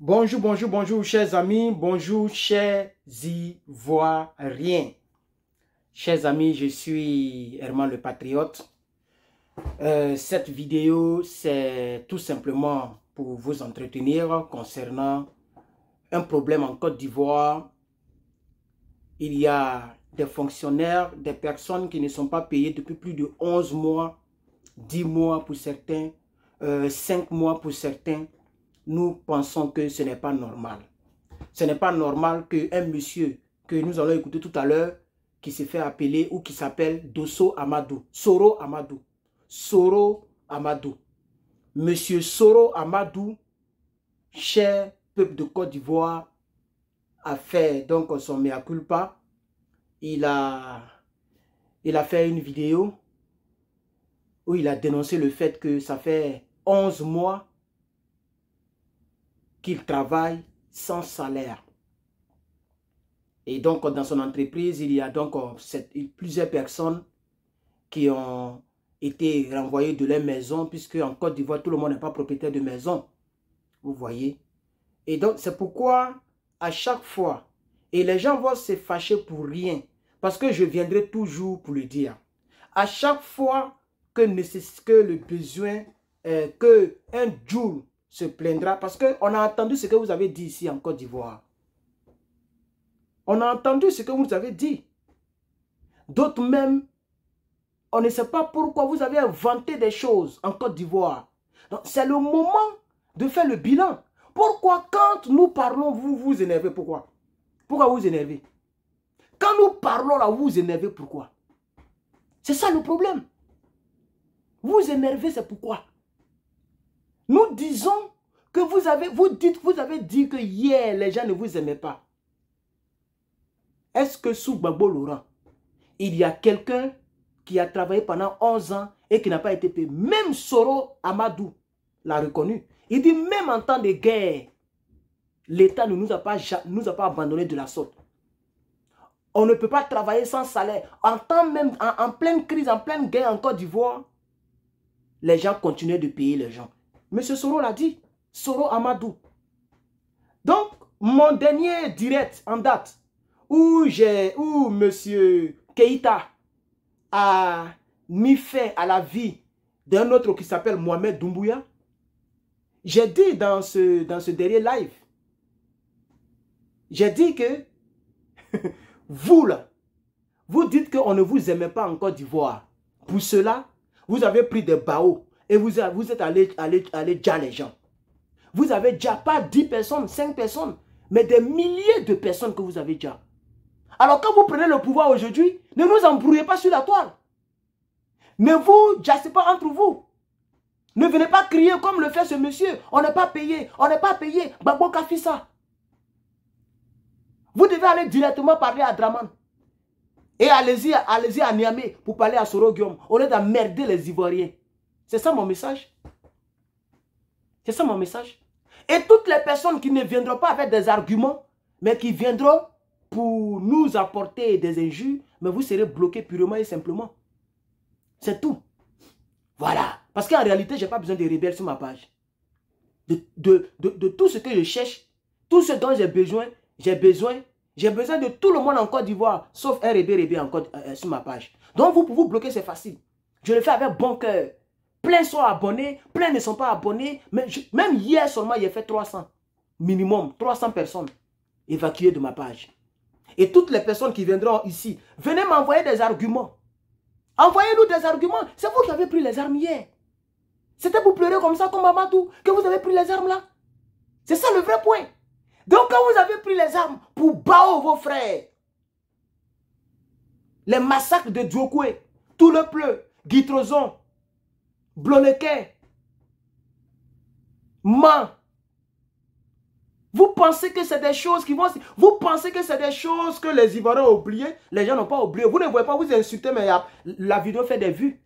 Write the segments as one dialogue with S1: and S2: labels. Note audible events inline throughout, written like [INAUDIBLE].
S1: Bonjour, bonjour, bonjour, chers amis, bonjour, chers Ivoiriens. Chers amis, je suis Herman le Patriote. Euh, cette vidéo, c'est tout simplement pour vous entretenir concernant un problème en Côte d'Ivoire. Il y a des fonctionnaires, des personnes qui ne sont pas payées depuis plus de 11 mois, 10 mois pour certains, 5 euh, mois pour certains nous pensons que ce n'est pas normal. Ce n'est pas normal qu'un monsieur que nous allons écouter tout à l'heure, qui se fait appeler ou qui s'appelle Dosso Amadou, Soro Amadou, Soro Amadou. Monsieur Soro Amadou, cher peuple de Côte d'Ivoire, a fait donc son mea culpa. Il a, il a fait une vidéo où il a dénoncé le fait que ça fait 11 mois qu'il travaille sans salaire. Et donc, dans son entreprise, il y a donc euh, plusieurs personnes qui ont été renvoyées de leur maison, puisque en Côte d'Ivoire, tout le monde n'est pas propriétaire de maison. Vous voyez Et donc, c'est pourquoi, à chaque fois, et les gens vont se fâcher pour rien, parce que je viendrai toujours pour le dire. À chaque fois que, que le besoin, euh, que un jour se plaindra parce qu'on a entendu ce que vous avez dit ici en Côte d'Ivoire. On a entendu ce que vous avez dit. D'autres même, on ne sait pas pourquoi vous avez inventé des choses en Côte d'Ivoire. Donc c'est le moment de faire le bilan. Pourquoi quand nous parlons, vous vous énervez Pourquoi Pourquoi vous énervez Quand nous parlons là, vous vous énervez pourquoi C'est ça le problème. Vous énervez, c'est pourquoi nous disons que vous avez, vous dites, vous avez dit que hier, les gens ne vous aimaient pas. Est-ce que sous Babo Laurent, il y a quelqu'un qui a travaillé pendant 11 ans et qui n'a pas été payé Même Soro Amadou l'a reconnu. Il dit même en temps de guerre, l'État ne nous a, pas, nous a pas abandonné de la sorte. On ne peut pas travailler sans salaire. En temps même, en pleine crise, en pleine guerre en Côte d'Ivoire, les gens continuaient de payer les gens. Monsieur Soro l'a dit. Soro Amadou. Donc, mon dernier direct en date, où j'ai, où Monsieur Keita a mis fin à la vie d'un autre qui s'appelle Mohamed Doumbouya, j'ai dit dans ce, dans ce dernier live, j'ai dit que [LAUGHS] vous là, vous dites qu'on ne vous aimait pas encore Côte d'Ivoire. Pour cela, vous avez pris des baos et vous, êtes allé, allé, déjà les gens. Vous avez déjà pas 10 personnes, 5 personnes, mais des milliers de personnes que vous avez déjà. Alors quand vous prenez le pouvoir aujourd'hui, ne vous embrouillez pas sur la toile. Ne vous jassez pas entre vous. Ne venez pas crier comme le fait ce monsieur. On n'est pas payé, on n'est pas payé. Babo Kafisa. Vous devez aller directement parler à Draman. Et allez-y allez à Niamey pour parler à Soro Guillaume. Au lieu merder les Ivoiriens. C'est ça mon message. C'est ça mon message. Et toutes les personnes qui ne viendront pas avec des arguments, mais qui viendront pour nous apporter des injures, mais vous serez bloqués purement et simplement. C'est tout. Voilà. Parce qu'en réalité, je n'ai pas besoin de rebelles sur ma page. De, tout ce que je cherche, tout ce dont j'ai besoin, j'ai besoin, j'ai besoin de tout le monde en Côte d'Ivoire, sauf un rebelle, rebelle en euh, euh, sur ma page. Donc, vous, pour vous bloquer, c'est facile. Je le fais avec bon cœur. Plein sont abonnés, plein ne sont pas abonnés. Mais même hier seulement, il a fait 300. Minimum, 300 personnes évacuées de ma page. Et toutes les personnes qui viendront ici, venez m'envoyer des arguments. Envoyez-nous des arguments. C'est vous qui avez pris les armes hier. C'était pour pleurer comme ça, comme Mamadou, que vous avez pris les armes là. C'est ça le vrai point. Donc quand vous avez pris les armes pour battre vos frères, les massacres de Djokwe, tout le pleu, Guitrozon, Bloneke, ment. Vous pensez que c'est des choses qui vont... Vous pensez que c'est des choses que les Ivoiriens ont oubliées. Les gens n'ont pas oublié. Vous ne voyez pas, vous insultez, mais la, vidéo fait des vues.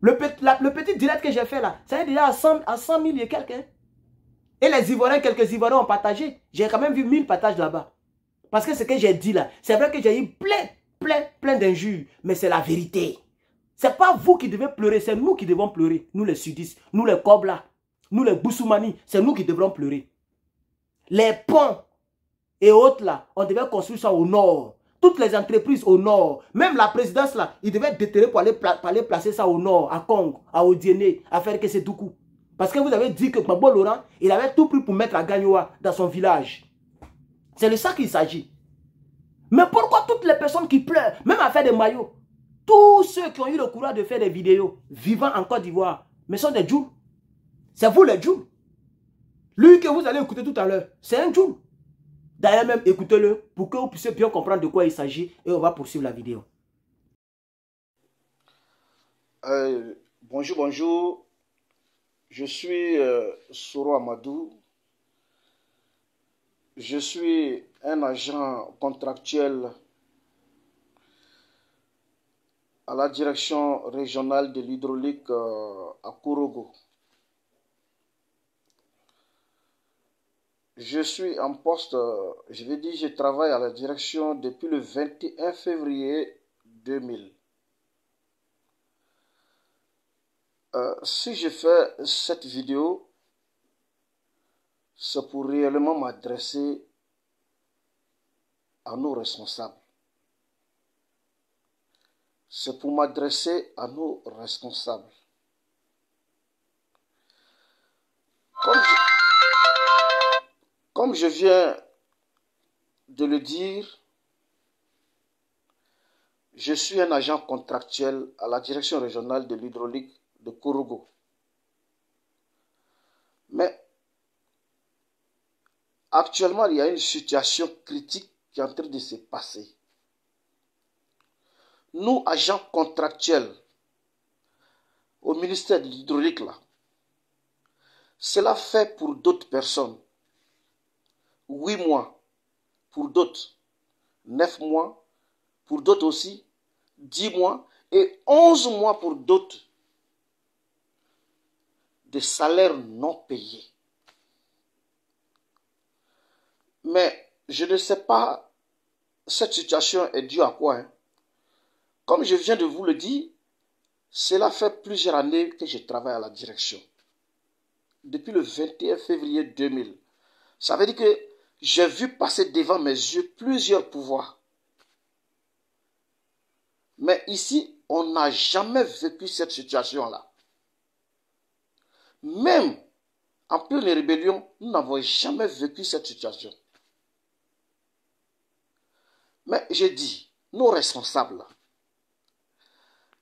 S1: Le, petit direct que j'ai fait là, ça est déjà à 100, à 100 000 et quelques. Hein. Et les Ivoiriens, quelques Ivoiriens ont partagé. J'ai quand même vu 1000 partages là-bas. Parce que ce que j'ai dit là, c'est vrai que j'ai eu plein, plein, plein d'injures. Mais c'est la vérité n'est pas vous qui devez pleurer, c'est nous qui devons pleurer. Nous les sudistes, nous les Kobla, nous les Boussoumani, c'est nous qui devons pleurer. Les ponts et autres là, on devait construire ça au nord. Toutes les entreprises au nord, même la présidence là, il devait déterrer pour aller, pour aller placer ça au nord, à Kong, à Odiené, à faire Kessedoukou. Parce que vous avez dit que Mabo Laurent, il avait tout pris pour mettre à Gagnoa dans son village. C'est de ça qu'il s'agit. Mais pourquoi toutes les personnes qui pleurent, même à faire des maillots, tous ceux qui ont eu le courage de faire des vidéos vivant en Côte d'Ivoire, mais sont des djouls. C'est vous les djouls. Lui que vous allez écouter tout à l'heure, c'est un djoul. D'ailleurs même, écoutez-le pour que vous puissiez bien comprendre de quoi il s'agit et on va poursuivre la vidéo.
S2: Euh, bonjour, bonjour. Je suis euh, Soro Amadou. Je suis un agent contractuel à la direction régionale de l'hydraulique euh, à Kourougo. Je suis en poste, euh, je vais dire, je travaille à la direction depuis le 21 février 2000. Euh, si je fais cette vidéo, c'est pour réellement m'adresser à nos responsables c'est pour m'adresser à nos responsables. Comme je, viens de le dire, je suis un agent contractuel à la direction régionale de l'hydraulique de Kourougo. Mais actuellement, il y a une situation critique qui est en train de se passer nous, agents contractuels au ministère de l'hydraulique, là, cela fait pour d'autres personnes huit mois, pour d'autres neuf mois, pour d'autres aussi dix mois et onze mois pour d'autres des salaires non payés. Mais je ne sais pas, cette situation est due à quoi hein. Comme je viens de vous le dire, cela fait plusieurs années que je travaille à la direction. Depuis le 21 février 2000. Ça veut dire que j'ai vu passer devant mes yeux plusieurs pouvoirs. Mais ici, on n'a jamais vécu cette situation-là. Même en pleine rébellion, nous n'avons jamais vécu cette situation. Mais j'ai dit, nos responsables,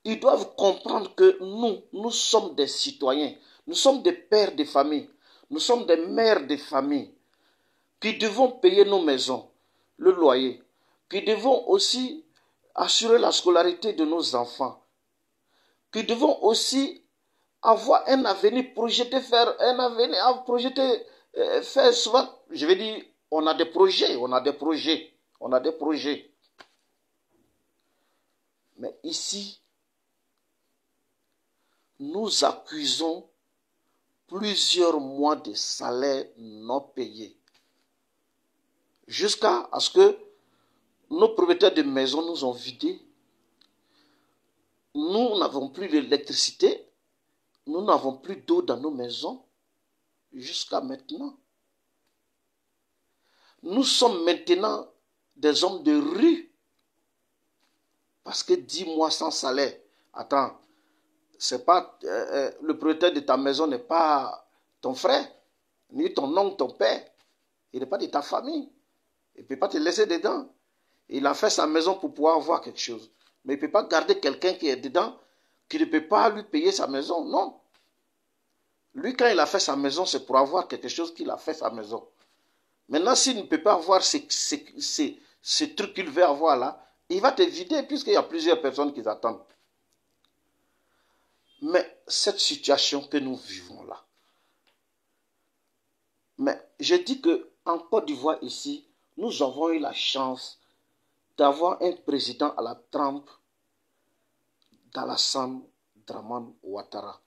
S2: ils doivent comprendre que nous, nous sommes des citoyens, nous sommes des pères de famille, nous sommes des mères de famille qui devons payer nos maisons, le loyer, qui devons aussi assurer la scolarité de nos enfants, qui devons aussi avoir un avenir projeté, faire un avenir projeter, euh, faire souvent, je veux dire, on a des projets, on a des projets, on a des projets. Mais ici, nous accusons plusieurs mois de salaire non payés Jusqu'à ce que nos propriétaires de maisons nous ont vidés. Nous n'avons plus l'électricité, Nous n'avons plus d'eau dans nos maisons. Jusqu'à maintenant. Nous sommes maintenant des hommes de rue. Parce que dix mois sans salaire. Attends, c'est pas euh, euh, le propriétaire de ta maison n'est pas ton frère, ni ton oncle, ton père. Il n'est pas de ta famille. Il ne peut pas te laisser dedans. Il a fait sa maison pour pouvoir avoir quelque chose. Mais il ne peut pas garder quelqu'un qui est dedans, qui ne peut pas lui payer sa maison. Non. Lui, quand il a fait sa maison, c'est pour avoir quelque chose qu'il a fait sa maison. Maintenant, s'il ne peut pas avoir ce, ce truc qu'il veut avoir là, il va te vider puisqu'il y a plusieurs personnes qui attendent. Mais cette situation que nous vivons là, mais je dis que en Côte d'Ivoire ici, nous avons eu la chance d'avoir un président à la trempe d'Alassane Draman Ouattara.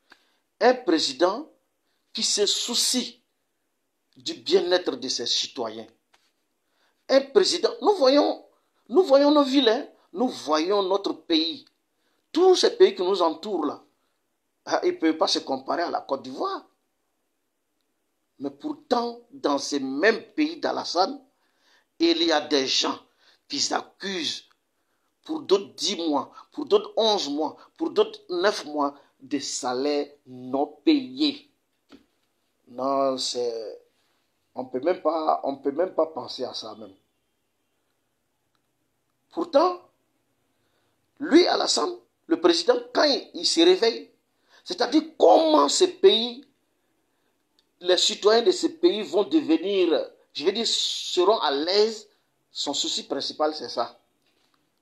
S2: Un président qui se soucie du bien-être de ses citoyens. Un président, nous voyons, nous voyons nos villes, hein. nous voyons notre pays. Tous ces pays qui nous entourent là, ah, il ne peut pas se comparer à la Côte d'Ivoire. Mais pourtant, dans ce même pays d'Alassane, il y a des gens qui s'accusent pour d'autres 10 mois, pour d'autres 11 mois, pour d'autres 9 mois de salaires non payés. Non, c'est... On peut même pas, on peut même pas penser à ça même. Pourtant, lui, Alassane, le président, quand il se réveille, c'est-à-dire comment ces pays, les citoyens de ces pays vont devenir, je veux dire, seront à l'aise. Son souci principal, c'est ça.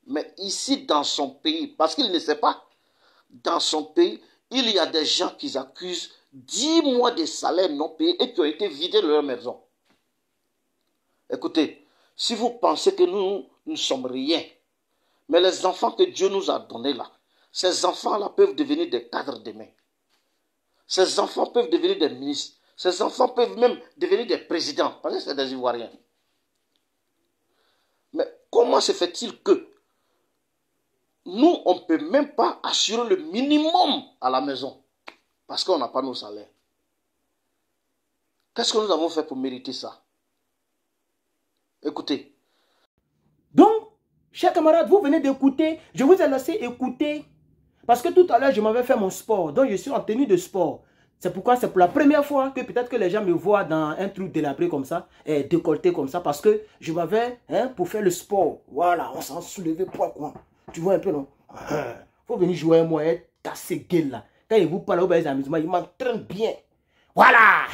S2: Mais ici, dans son pays, parce qu'il ne sait pas, dans son pays, il y a des gens qui accusent 10 mois de salaire non payé et qui ont été vidés de leur maison. Écoutez, si vous pensez que nous, nous ne sommes rien, mais les enfants que Dieu nous a donnés là, ces enfants-là peuvent devenir des cadres demain. Ces enfants peuvent devenir des ministres. Ces enfants peuvent même devenir des présidents, parce que c'est des Ivoiriens. Mais comment se fait-il que nous, on ne peut même pas assurer le minimum à la maison parce qu'on n'a pas nos salaires
S1: Qu'est-ce que nous avons fait pour mériter ça Écoutez. Donc, chers camarades, vous venez d'écouter, je vous ai laissé écouter parce que tout à l'heure, je m'avais fait mon sport, donc je suis en tenue de sport. C'est pourquoi c'est pour la première fois que peut-être que les gens me voient dans un trou délabré comme ça, et eh, décolleté comme ça, parce que je m'avais, hein, pour faire le sport. Voilà, on s'en soulevait pas, quoi. Tu vois un peu, non [COUGHS] Faut venir jouer un moi, t'as cassé là. Quand ils vous parlent, des amusements, ils m'entraînent bien. Voilà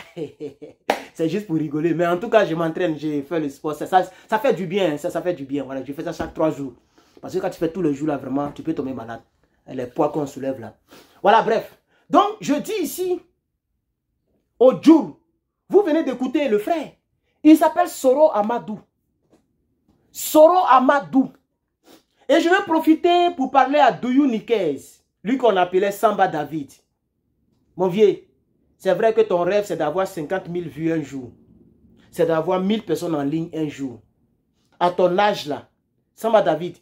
S1: [LAUGHS] C'est juste pour rigoler. Mais en tout cas, je m'entraîne, j'ai fait le sport. Ça, ça, fait du bien, hein, ça, ça fait du bien. Voilà, je fais ça chaque trois jours. Parce que quand tu fais tous les jours là, vraiment, tu peux tomber malade les poids qu'on soulève là. Voilà, bref. Donc, je dis ici, au Djoul, vous venez d'écouter le frère. Il s'appelle Soro Amadou. Soro Amadou. Et je vais profiter pour parler à Douyou Nikez, lui qu'on appelait Samba David. Mon vieux, c'est vrai que ton rêve, c'est d'avoir 50 000 vues un jour. C'est d'avoir 1000 personnes en ligne un jour. À ton âge là, Samba David,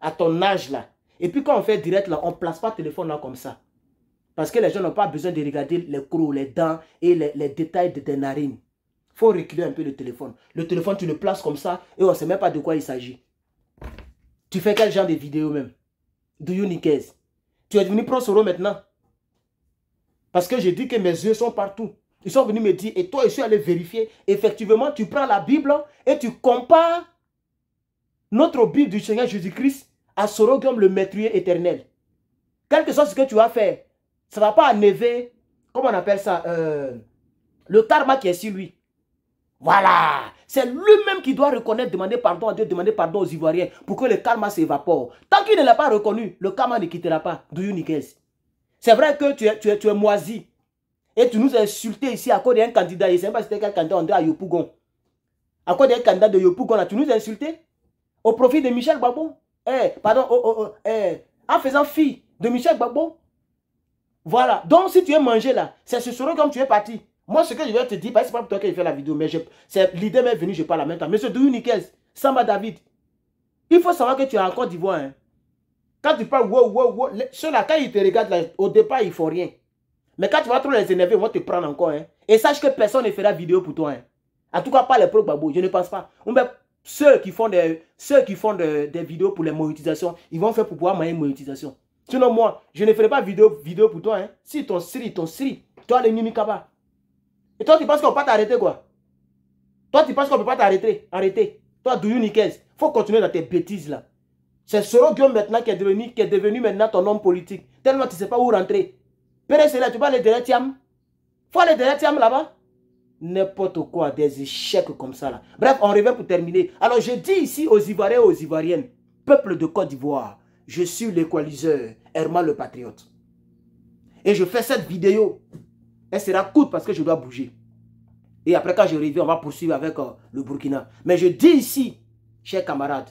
S1: à ton âge là, et puis quand on fait direct, là, on ne place pas le téléphone là comme ça. Parce que les gens n'ont pas besoin de regarder les crocs, les dents et les, détails de tes narines. Il faut reculer un peu le téléphone. Le téléphone, tu le places comme ça et on ne sait même pas de quoi il s'agit. Tu fais quel genre de vidéo même Do you Tu es devenu prosoro maintenant. Parce que j'ai dit que mes yeux sont partout. Ils sont venus me dire, et toi, je suis allé vérifier. Effectivement, tu prends la Bible et tu compares notre Bible du Seigneur Jésus-Christ à Sorogum, le maîtrier éternel. Quel que soit ce que tu vas faire, ça ne va pas enlever, comment on appelle ça, euh, le karma qui est sur lui.
S2: Voilà.
S1: C'est lui-même qui doit reconnaître, demander pardon à Dieu, demander pardon aux Ivoiriens pour que le karma s'évapore. Tant qu'il ne l'a pas reconnu, le karma ne quittera pas. C'est vrai que tu es, tu, es, moisi. Et tu nous as insultés ici à cause d'un candidat. Il ne sais pas si c'était quel candidat, André à Yopougon. À cause d'un candidat de Yopougon, tu nous as insultés au profit de Michel Babon eh, pardon, oh, oh, oh, eh, en faisant fi de Michel Babo Voilà. Donc, si tu es mangé là, c'est ce soir comme tu es parti. Moi, ce que je vais te dire, parce c'est pas pour toi je fait la vidéo, mais l'idée m'est venue, je parle la même temps. Monsieur Douyou Samba David, il faut savoir que tu es encore d'Ivoire. Hein. Quand tu parles, wow, wow, wow, ceux-là, quand ils te regardent, au départ, ils font rien. Mais quand tu vas trop les énerver, ils vont te prendre encore. Hein. Et sache que personne ne la vidéo pour toi. Hein. En tout cas, pas les pro Babo, je ne pense pas. On ceux qui font des, ceux qui font des vidéos pour les monétisations, ils vont faire pour pouvoir mailler monétisation. Sinon, moi, je ne ferai pas vidéo, vidéo pour toi. Hein. Si ton sri, ton sri, toi, le Nimikaba. Et toi, tu penses qu'on ne peut pas t'arrêter, quoi. Toi, tu penses qu'on ne peut pas t'arrêter. Arrêter. Toi, Douyou il faut continuer dans tes bêtises, là. C'est Soro Guillaume maintenant qui est, devenu, qui devenu maintenant ton homme politique. Tellement tu ne sais pas où rentrer. Père, c'est là, tu vas aller derrière Tiam. faut aller derrière là-bas n'importe quoi, des échecs comme ça. Là. Bref, on revient pour terminer. Alors, je dis ici aux Ivoiriens et aux Ivoiriennes, peuple de Côte d'Ivoire, je suis l'équaliseur, Herman le patriote. Et je fais cette vidéo. Elle sera courte parce que je dois bouger. Et après, quand je reviens, on va poursuivre avec euh, le Burkina. Mais je dis ici, chers camarades,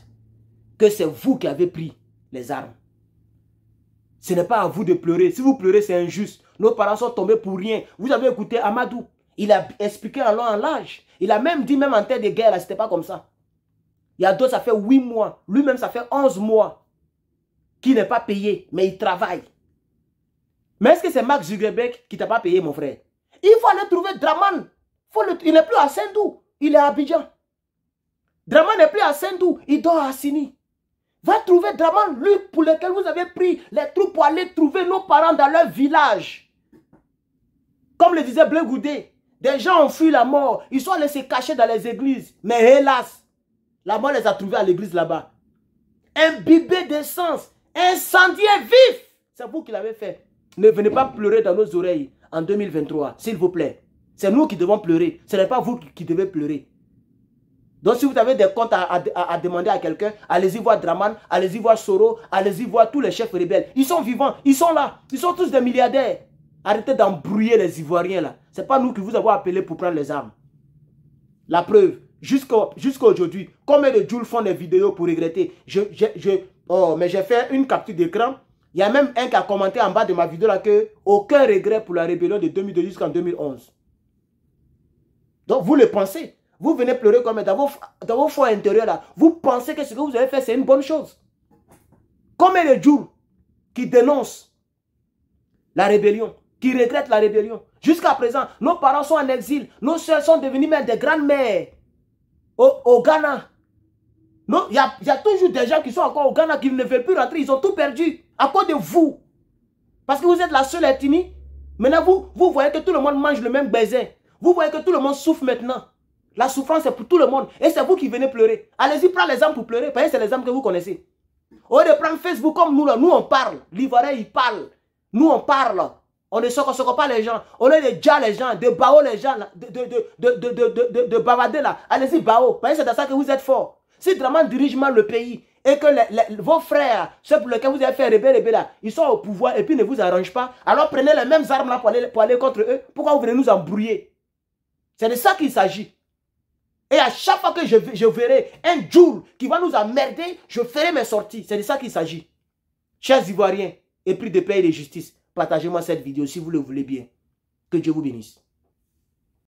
S1: que c'est vous qui avez pris les armes. Ce n'est pas à vous de pleurer. Si vous pleurez, c'est injuste. Nos parents sont tombés pour rien. Vous avez écouté Amadou. Il a expliqué en long en large. Il a même dit, même en terre de guerre, c'était pas comme ça. Il y a d'autres, ça fait 8 mois. Lui-même, ça fait 11 mois qu'il n'est pas payé, mais il travaille. Mais est-ce que c'est Max Zuckerberg qui t'a pas payé, mon frère Il faut aller trouver Draman. Il n'est plus à Saint-Dou. il est à Abidjan. Draman n'est plus à Saint-Dou. il dort à Assini. Va trouver Draman, lui pour lequel vous avez pris les troupes pour aller trouver nos parents dans leur village. Comme le disait Bleu Goudé, des gens ont fui la mort. Ils sont laissés cacher dans les églises. Mais hélas, la mort les a trouvés à l'église là-bas. Imbibé d'essence, incendié vif. C'est vous qui l'avez fait. Ne venez pas pleurer dans nos oreilles en 2023, s'il vous plaît. C'est nous qui devons pleurer. Ce n'est pas vous qui devez pleurer. Donc si vous avez des comptes à, à demander à quelqu'un, allez-y voir Draman, allez-y voir Soro, allez-y voir tous les chefs rebelles. Ils sont vivants, ils sont là. Ils sont tous des milliardaires. Arrêtez d'embrouiller les Ivoiriens là. Ce n'est pas nous qui vous avons appelé pour prendre les armes. La preuve, jusqu'à aujourd'hui, combien de joules font des vidéos pour regretter Oh, mais j'ai fait une capture d'écran. Il y a même un qui a commenté en bas de ma vidéo là que aucun regret pour la rébellion de 2002 jusqu'en 2011. Donc vous le pensez. Vous venez pleurer comme dans vos, dans vos foies intérieurs là. Vous pensez que ce que vous avez fait c'est une bonne chose. Combien de jours qui dénoncent la rébellion qui regrettent la rébellion. Jusqu'à présent, nos parents sont en exil. Nos soeurs sont devenues même des grandes-mères au, au, Ghana. Il y, a toujours des gens qui sont encore au Ghana qui ne veulent plus rentrer. Ils ont tout perdu à cause de vous. Parce que vous êtes la seule ethnie. Maintenant, vous, vous voyez que tout le monde mange le même baiser. Vous voyez que tout le monde souffre maintenant. La souffrance, est pour tout le monde. Et c'est vous qui venez pleurer. Allez-y, prends les âmes pour pleurer. Parce que c'est les âmes que vous connaissez. Au lieu de prendre Facebook comme nous, là, nous on parle. L'Ivoirien, il parle. Nous, on parle. On ne socosoco pas les gens. On est déjà les gens, de bao les gens, de, de, bavader là. Allez-y, bao. c'est dans ça que vous êtes fort. Si vraiment dirige mal le pays et que vos frères, ceux pour lesquels vous avez fait rébé, rébé là, ils sont au pouvoir et puis ne vous arrangent pas, alors prenez les mêmes armes là pour aller, contre eux. Pourquoi vous venez nous embrouiller C'est de ça qu'il s'agit. Et à chaque fois que je, je verrai un jour qui va nous emmerder, je ferai mes sorties. C'est de ça qu'il s'agit. Chers Ivoiriens, épris de paix et de justice. Partagez-moi cette vidéo si vous le voulez bien. Que Dieu vous bénisse.